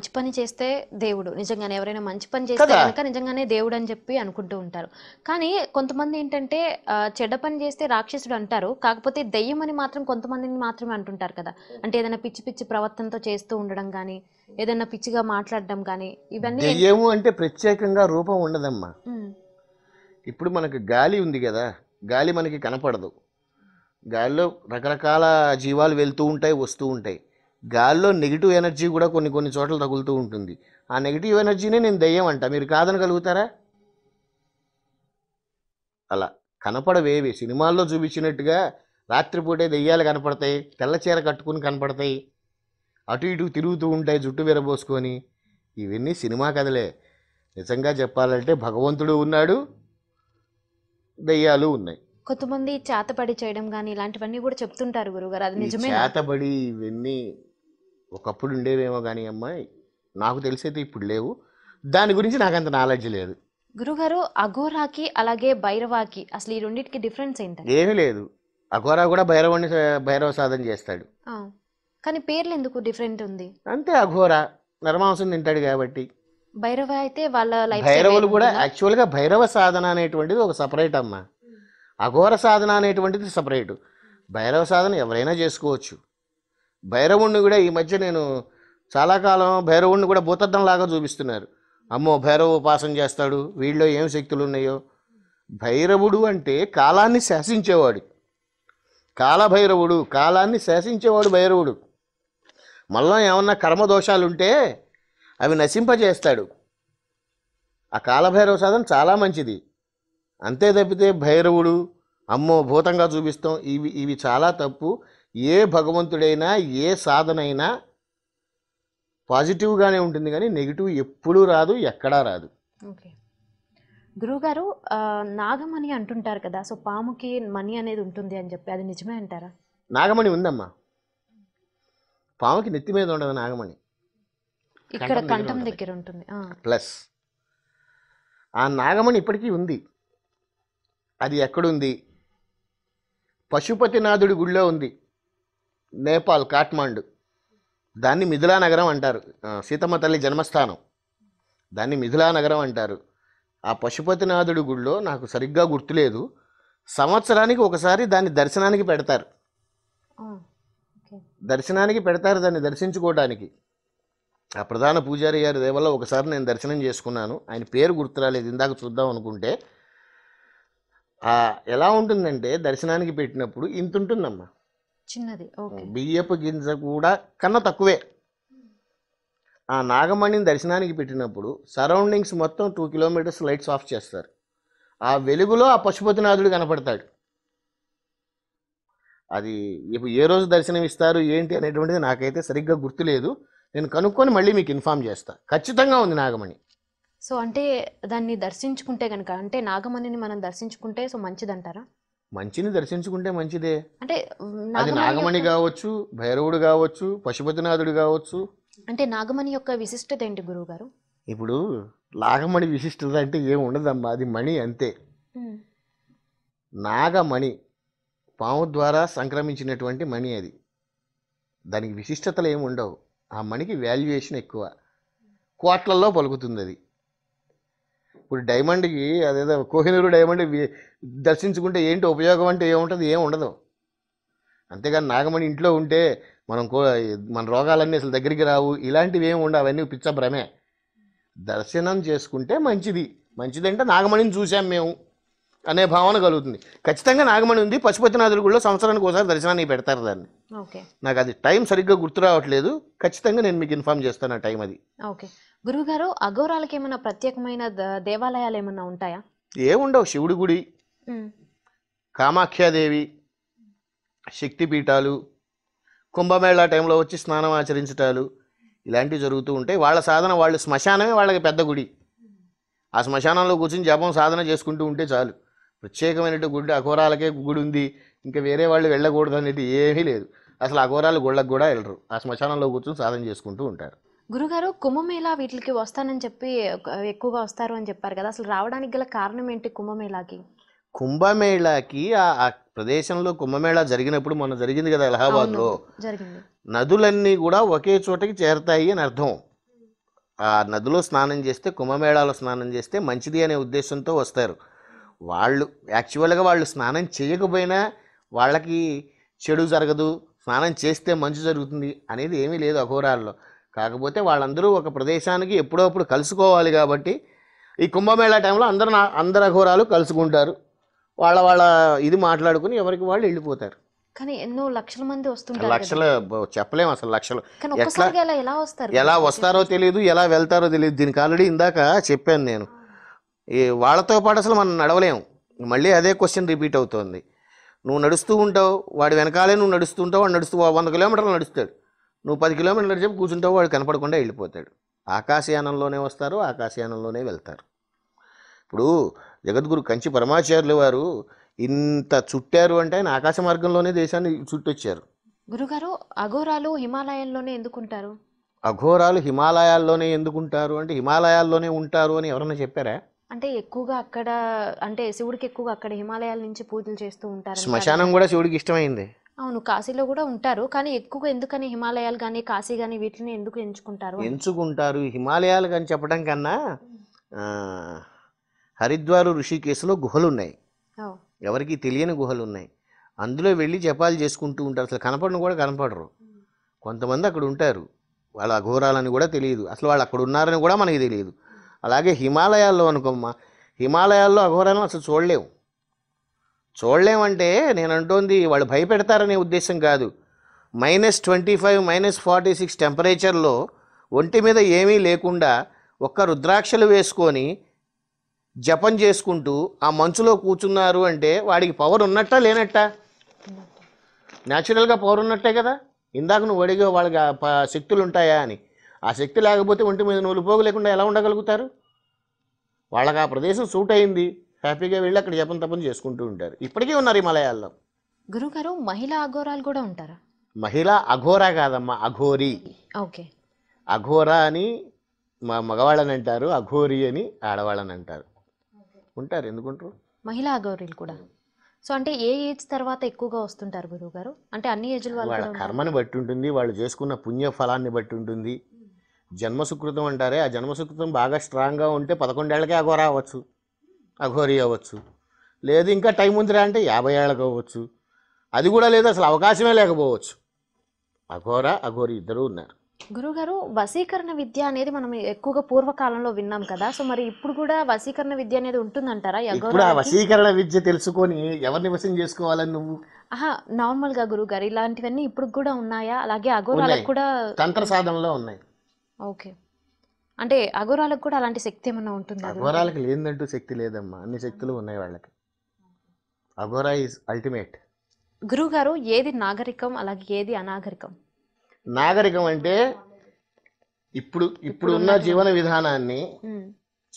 మంచి పని చేస్తే దేవుడు నిజంగానే ఎవరైనా మంచి పని చేస్తే కనుక నిజంగానే దేవుడు అని చెప్పి అనుకుంటూ ఉంటారు కానీ కొంతమంది ఏంటంటే చెడ్డ పని చేస్తే రాక్షసుడు అంటారు కాకపోతే దెయ్యం అని మాత్రం కొంతమందిని మాత్రమే అంటుంటారు కదా అంటే ఏదైనా పిచ్చి పిచ్చి ప్రవర్తనతో చేస్తూ ఉండడం కానీ ఏదైనా పిచ్చిగా మాట్లాడడం కానీ ఇవన్నీ ఏమో అంటే ప్రత్యేకంగా రూపం ఉండదమ్మా ఇప్పుడు మనకు గాలి ఉంది కదా గాలి మనకి కనపడదు గాలిలో రకరకాల జీవాలు వెళ్తూ ఉంటాయి వస్తూ ఉంటాయి గాల్లో నెగిటివ్ ఎనర్జీ కూడా కొన్ని కొన్ని చోట్ల తగులుతూ ఉంటుంది ఆ నెగిటివ్ ఎనర్జీనే నేను దెయ్యం అంట మీరు కాదనగలుగుతారా అలా కనపడవేవి సినిమాల్లో చూపించినట్టుగా రాత్రిపూటే దెయ్యాలు కనపడతాయి తెల్ల చీర కట్టుకుని కనపడతాయి అటు ఇటు తిరుగుతూ ఉంటాయి జుట్టు విరబోసుకొని ఇవన్నీ సినిమా కథలే నిజంగా చెప్పాలంటే భగవంతుడు ఉన్నాడు దెయ్యాలు ఉన్నాయి కొంతమంది చేతపడి చేయడం కానీ ఇలాంటివన్నీ కూడా చెప్తుంటారు గురుగారు అది నిజమే చేతబడి ఇవన్నీ ఒకప్పుడు ఉండేవేమో కానీ అమ్మాయి నాకు తెలిసైతే ఇప్పుడు లేవు దాని గురించి నాకు అంత నాలెడ్జ్ లేదు గురుగారు అఘోరాకి అలాగే భైరవాకి అసలు ఈ రెండింటికి డిఫరెన్స్ ఏంటి ఏమీ లేదు అఘోరా కూడా భైరవాన్ని భైరవ సాధన చేస్తాడు కానీ పేర్లు ఎందుకు డిఫరెంట్ ఉంది అంతే అఘోర నరమాంసం తింటాడు కాబట్టి భైరవ అయితే వాళ్ళ లైఫ్ భైరవులు కూడా యాక్చువల్గా భైరవ సాధన అనేటువంటిది ఒక సపరేట్ అమ్మ అఘోర సాధన అనేటువంటిది సపరేట్ భైరవ సాధన ఎవరైనా చేసుకోవచ్చు భైరవుణ్ణి కూడా ఈ మధ్య నేను చాలా కాలం భైరవుణ్ణి కూడా భూతద్దంలాగా చూపిస్తున్నారు అమ్మో భైరవ ఉపాసన చేస్తాడు వీళ్ళో ఏం శక్తులు ఉన్నాయో భైరవుడు అంటే కాలాన్ని శాసించేవాడు కాలభైరవుడు కాలాన్ని శాసించేవాడు భైరవుడు మళ్ళీ ఏమన్నా కర్మదోషాలుంటే అవి నశింపజేస్తాడు ఆ కాలభైరవ సాధన చాలా మంచిది అంతే తప్పితే భైరవుడు అమ్మో భూతంగా చూపిస్తాం ఇవి ఇవి చాలా తప్పు ఏ భగవంతుడైనా ఏ సాధనైనా పాజిటివ్గానే ఉంటుంది కానీ నెగిటివ్ ఎప్పుడూ రాదు ఎక్కడా రాదు ఓకే గురువుగారు నాగమణి అంటుంటారు కదా సో పాముకి మణి అనేది ఉంటుంది అని చెప్పి అది నిజమే అంటారా నాగమణి ఉందమ్మా పాముకి నెత్తి మీద ఉండదు నాగమణి ఇక్కడ కంఠం దగ్గర ఉంటుంది ప్లస్ ఆ నాగమణి ఇప్పటికీ ఉంది అది ఎక్కడుంది పశుపతినాథుడి గుళ్ళో ఉంది నేపాల్ కాఠ్మాండు దాన్ని మిథిలా నగరం అంటారు సీతమ్మ తల్లి జన్మస్థానం దాన్ని మిథిలా నగరం అంటారు ఆ పశుపతినాథుడి గుడిలో నాకు సరిగ్గా గుర్తులేదు సంవత్సరానికి ఒకసారి దాన్ని దర్శనానికి పెడతారు దర్శనానికి పెడతారు దాన్ని దర్శించుకోవడానికి ఆ ప్రధాన పూజారి గారి దేవల్లో ఒకసారి నేను దర్శనం చేసుకున్నాను ఆయన పేరు గుర్తురాలేదు ఇందాక చూద్దాం అనుకుంటే ఎలా ఉంటుందంటే దర్శనానికి పెట్టినప్పుడు ఇంత ఉంటుందమ్మా చిన్నది బియ్యపు గింజ కూడా కన్నా తక్కువే ఆ నాగమణిని దర్శనానికి పెట్టినప్పుడు సరౌండింగ్స్ మొత్తం టూ కిలోమీటర్స్ లైట్స్ ఆఫ్ చేస్తారు ఆ వెలుగులో ఆ పశుపతినాథుడు కనపడతాడు అది ఇప్పుడు ఏ రోజు దర్శనం ఇస్తారు ఏంటి అనేటువంటిది నాకైతే సరిగ్గా గుర్తులేదు నేను కనుక్కొని మళ్ళీ మీకు ఇన్ఫామ్ చేస్తా ఖచ్చితంగా ఉంది నాగమణి సో అంటే దాన్ని దర్శించుకుంటే కనుక అంటే నాగమణిని మనం దర్శించుకుంటే సో మంచిదంటారా మంచిని దర్శించుకుంటే మంచిదే అంటే అది నాగమణి కావచ్చు భైరవుడు కావచ్చు పశుపతినాథుడు కావచ్చు అంటే నాగమణి యొక్క విశిష్టత ఏంటి గురువు గారు ఇప్పుడు నాగమణి విశిష్టత అంటే ఏమి ఉండదమ్మా అది మణి అంతే నాగమణి పాము ద్వారా సంక్రమించినటువంటి మణి అది దానికి విశిష్టతలు ఏమి ఉండవు ఆ మణికి వాల్యుయేషన్ ఎక్కువ కోట్లల్లో పలుకుతుంది అది ఇప్పుడు డైమండ్కి అదేదో కోహినూరు డైమండ్ దర్శించుకుంటే ఏంటి ఉపయోగం అంటే ఏముంటుంది ఏమి ఉండదు అంతేగాని నాగమణి ఇంట్లో ఉంటే మనం కో మన రోగాలన్నీ అసలు దగ్గరికి రావు ఇలాంటివి ఏమి ఉండవు అవన్నీ పిచ్చ భ్రమే దర్శనం చేసుకుంటే మంచిది మంచిది అంటే నాగమణిని చూసాం మేము అనే భావన కలుగుతుంది ఖచ్చితంగా నాగమణి ఉంది పశుపతినాథుడు కూడా సంవత్సరానికి ఒకసారి దర్శనానికి పెడతారు దాన్ని నాకు అది టైం సరిగ్గా గుర్తు రావట్లేదు ఖచ్చితంగా నేను మీకు ఇన్ఫామ్ చేస్తాను ఆ టైం అది ఓకే గురువుగారు అఘోరాలకి ఏమైనా ప్రత్యేకమైన దేవాలయాలు ఏమైనా ఉంటాయా ఏముండవు శివుడి గుడి కామాఖ్యాదేవి శక్తిపీఠాలు కుంభమేళా టైంలో వచ్చి స్నానం ఆచరించటాలు ఇలాంటివి జరుగుతూ ఉంటాయి వాళ్ళ సాధన వాళ్ళు శ్మశానమే వాళ్ళకి పెద్ద గుడి ఆ శ్మశానంలో కూర్చొని జపం సాధన చేసుకుంటూ ఉంటే చాలు ప్రత్యేకమైనటువంటి గుడి అఘోరాలకే గుడి ఉంది ఇంకా వేరే వాళ్ళు వెళ్ళకూడదు అనేది ఏమీ లేదు అసలు అఘోరాలు గుళ్ళకు కూడా వెళ్ళరు ఆ శ్మశానంలో కూర్చొని సాధన చేసుకుంటూ ఉంటారు గురుగారు కుంభమేళా వీటికి వస్తానని చెప్పి ఎక్కువగా వస్తారు అని చెప్పారు కదా అసలు రావడానికి గల కారణం ఏంటి కుంభమేళాకి కుంభమేళాకి ఆ ప్రదేశంలో కుంభమేళా జరిగినప్పుడు మొన్న జరిగింది కదా అలహాబాద్లో లో నదులన్నీ కూడా ఒకే చోటకి చేరతాయి అని అర్థం ఆ నదిలో స్నానం చేస్తే కుంభమేళాలో స్నానం చేస్తే మంచిది అనే ఉద్దేశంతో వస్తారు వాళ్ళు యాక్చువల్గా వాళ్ళు స్నానం చేయకపోయినా వాళ్ళకి చెడు జరగదు స్నానం చేస్తే మంచి జరుగుతుంది అనేది ఏమీ లేదు అఘోరాల్లో కాకపోతే వాళ్ళందరూ ఒక ప్రదేశానికి ఎప్పుడప్పుడు కలుసుకోవాలి కాబట్టి ఈ కుంభమేళా టైంలో అందరు అందరి అఘోరాలు కలుసుకుంటారు వాళ్ళ వాళ్ళ ఇది మాట్లాడుకుని ఎవరికి వాళ్ళు వెళ్ళిపోతారు కానీ ఎన్నో లక్షల మంది వస్తుంటారు లక్షలు చెప్పలేము అసలు లక్షలు ఎలా వస్తారు ఎలా వస్తారో తెలియదు ఎలా వెళ్తారో తెలియదు దీనికి ఆల్రెడీ ఇందాక చెప్పాను నేను ఈ వాళ్ళతో పాటు అసలు మనం నడవలేము మళ్ళీ అదే క్వశ్చన్ రిపీట్ అవుతోంది నువ్వు నడుస్తూ ఉంటావు వాడి వెనకాలే నువ్వు నడుస్తూ ఉంటావు వాడు నడుస్తూ వంద కిలోమీటర్లు నడుస్తాడు నువ్వు పది కిలోమీటర్లు నడిచేపు కూర్చుంటావు వాడు కనపడకుండా వెళ్ళిపోతాడు ఆకాశయానంలోనే వస్తారు ఆకాశయానంలోనే వెళ్తారు ఇప్పుడు జగద్గురు కంచి పరమాచార్యులు వారు ఇంత చుట్టారు అంటే ఆయన ఆకాశ మార్గంలోనే దేశాన్ని చుట్టొచ్చారు గురుగారు అఘోరాలు హిమాలయాల్లోనే ఎందుకుంటారు అఘోరాలు హిమాలయాల్లోనే ఎందుకుంటారు అంటే హిమాలయాల్లోనే ఉంటారు అని ఎవరన్నా చెప్పారా అంటే ఎక్కువగా అక్కడ అంటే శివుడికి ఎక్కువగా అక్కడ హిమాలయాల నుంచి పూజలు చేస్తూ ఉంటారు శ్మశానం కూడా శివుడికి ఇష్టమైంది అవును కాశీలో కూడా ఉంటారు కానీ ఎక్కువగా ఎందుకని హిమాలయాలు కానీ కాశీ కానీ వీటిని ఎందుకు ఎంచుకుంటారు ఎంచుకుంటారు హిమాలయాలు కానీ చెప్పడం కన్నా హరిద్వార్ ఋషికేశ్లో గుహలు ఉన్నాయి ఎవరికి తెలియని గుహలు ఉన్నాయి అందులో వెళ్ళి జపాలు చేసుకుంటూ ఉంటారు అసలు కనపడను కూడా కనపడరు కొంతమంది అక్కడ ఉంటారు వాళ్ళ అఘోరాలని కూడా తెలియదు అసలు వాళ్ళు అక్కడ ఉన్నారని కూడా మనకి తెలియదు అలాగే హిమాలయాల్లో అనుకోమ్మా హిమాలయాల్లో అఘోరాలను అసలు చూడలేవు చూడలేమంటే నేను అంటోంది వాళ్ళు భయపెడతారనే ఉద్దేశం కాదు minus twenty five minus forty six టెంపరేచర్లో ఒంటి మీద ఏమీ లేకుండా ఒక్క రుద్రాక్షలు వేసుకొని జపం చేసుకుంటూ ఆ మంచులో కూర్చున్నారు అంటే వాడికి పవర్ ఉన్నట్ట లేనట్ట న్యాచురల్గా పవర్ ఉన్నట్టే కదా ఇందాక నువ్వు అడిగా వాళ్ళకి శక్తులు ఉంటాయా అని ఆ శక్తి లేకపోతే ఒంటి మీద నువ్వు పోగు లేకుండా ఎలా ఉండగలుగుతారు వాళ్ళకి ఆ ప్రదేశం సూట్ అయింది హ్యాపీగా వెళ్ళి అక్కడ జపం తపం చేసుకుంటూ ఉంటారు ఇప్పటికీ ఉన్నారు హిమాలయాల్లో గురుగారు మహిళా అఘోరాలు కూడా ఉంటారా మహిళ అఘోరా కాదమ్మా అఘోరి ఓకే అఘోరా అని మా మగవాళ్ళని అంటారు అఘోరి అని ఆడవాళ్ళని అంటారు ఉంటారు ఎందుకుంటారు మహిళా అఘోరీలు కూడా సో అంటే ఏ ఏజ్ తర్వాత ఎక్కువగా వస్తుంటారు గురువుగారు అంటే అన్ని ఏజ్ వాళ్ళ కర్మని బట్టి ఉంటుంది వాళ్ళు చేసుకున్న పుణ్య ఫలాన్ని బట్టి ఉంటుంది జన్మసుకృతం అంటారే ఆ జన్మసుకృతం బాగా స్ట్రాంగ్గా ఉంటే పదకొండేళ్ళకే అఘోరా అవ్వచ్చు అఘోరి అవ్వచ్చు లేదు ఇంకా టైం ఉందిరా అంటే యాభై ఏళ్ళకి అవ్వచ్చు అది కూడా లేదు అసలు అవకాశమే లేకపోవచ్చు అఘోర అఘోరి ఇద్దరు ఉన్నారు గురుగారు వశీకరణ విద్య అనేది మనం ఎక్కువగా పూర్వకాలంలో విన్నాం కదా సో మరి ఇప్పుడు కూడా వశీకరణ విద్య అనేది ఉంటుందంటారా ఇప్పుడు ఆ వశీకరణ విద్య తెలుసుకొని ఎవరిని వశం చేసుకోవాలని నువ్వు ఆహా నార్మల్ గా గారు ఇలాంటివన్నీ ఇప్పుడు కూడా ఉన్నాయా అలాగే అఘోరాలకు కూడా తంత్ర సాధనలో ఉన్నాయి ఓకే అంటే అఘోరాలకు కూడా అలాంటి శక్తి ఏమైనా ఉంటుంది అఘోరాలకు లేదంటూ శక్తి లేదమ్మా అన్ని శక్తులు ఉన్నాయి వాళ్ళకి అఘోరా ఈజ్ అల్టిమేట్ గురుగారు ఏది నాగరికం అలాగే ఏది అనాగరికం నాగరికం అంటే ఇప్పుడు ఇప్పుడు ఉన్న జీవన విధానాన్ని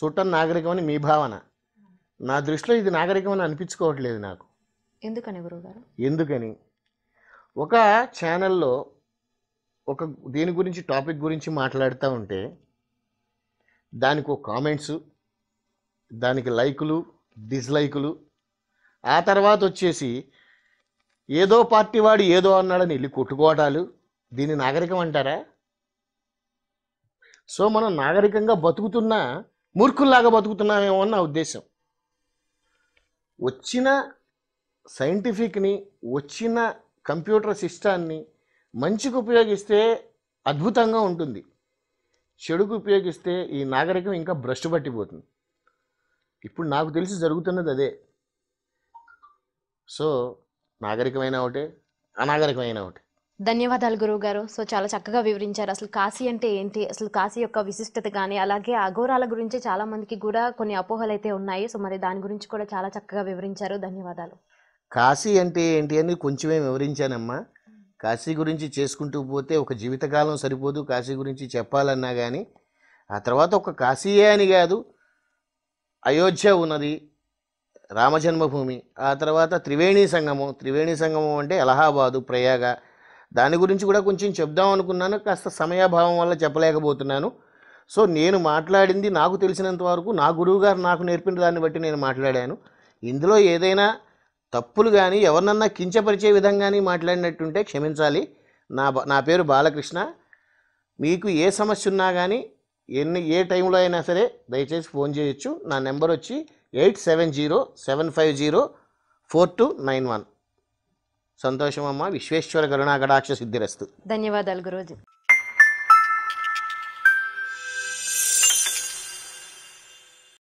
చూడటం నాగరికం అని మీ భావన నా దృష్టిలో ఇది నాగరికం అని అనిపించుకోవట్లేదు నాకు ఎందుకని గారు ఎందుకని ఒక ఛానల్లో ఒక దీని గురించి టాపిక్ గురించి మాట్లాడుతూ ఉంటే దానికి ఒక కామెంట్స్ దానికి లైకులు డిస్లైకులు ఆ తర్వాత వచ్చేసి ఏదో పార్టీ వాడు ఏదో అన్నాడని వెళ్ళి కొట్టుకోవటాలు దీన్ని నాగరికం అంటారా సో మనం నాగరికంగా బతుకుతున్నా మూర్ఖుల్లాగా బతుకుతున్నామేమో నా ఉద్దేశం వచ్చిన సైంటిఫిక్ని వచ్చిన కంప్యూటర్ సిస్టాన్ని మంచికి ఉపయోగిస్తే అద్భుతంగా ఉంటుంది చెడుకు ఉపయోగిస్తే ఈ నాగరికం ఇంకా భ్రష్టు పట్టిపోతుంది ఇప్పుడు నాకు తెలిసి జరుగుతున్నది అదే సో నాగరికమైన ఒకటే అనాగరికమైన ఒకటే ధన్యవాదాలు గురువు గారు సో చాలా చక్కగా వివరించారు అసలు కాశీ అంటే ఏంటి అసలు కాశీ యొక్క విశిష్టత కానీ అలాగే అఘోరాల గురించి చాలా మందికి కూడా కొన్ని అపోహలు అయితే ఉన్నాయి సో మరి దాని గురించి కూడా చాలా చక్కగా వివరించారు ధన్యవాదాలు కాశీ అంటే ఏంటి అని కొంచెమే వివరించానమ్మా కాశీ గురించి చేసుకుంటూ పోతే ఒక జీవితకాలం సరిపోదు కాశీ గురించి చెప్పాలన్నా కానీ ఆ తర్వాత ఒక కాశీయే అని కాదు అయోధ్య ఉన్నది రామజన్మభూమి ఆ తర్వాత త్రివేణి సంగమం త్రివేణి సంగమం అంటే అలహాబాదు ప్రయాగ దాని గురించి కూడా కొంచెం చెప్దాం అనుకున్నాను కాస్త సమయాభావం వల్ల చెప్పలేకపోతున్నాను సో నేను మాట్లాడింది నాకు తెలిసినంత వరకు నా గురువుగారు నాకు నేర్పిన దాన్ని బట్టి నేను మాట్లాడాను ఇందులో ఏదైనా తప్పులు కానీ ఎవరినన్నా కించపరిచే విధంగానే మాట్లాడినట్టుంటే క్షమించాలి నా నా పేరు బాలకృష్ణ మీకు ఏ సమస్య ఉన్నా కానీ ఎన్ని ఏ టైంలో అయినా సరే దయచేసి ఫోన్ చేయొచ్చు నా నెంబర్ వచ్చి eight seven zero seven five zero four two nine one సంతోషమమ్మ విశ్వేశ్వర కరుణాకటాక్ష సిద్ధిరస్తు ధన్యవాదాలు గురుజీ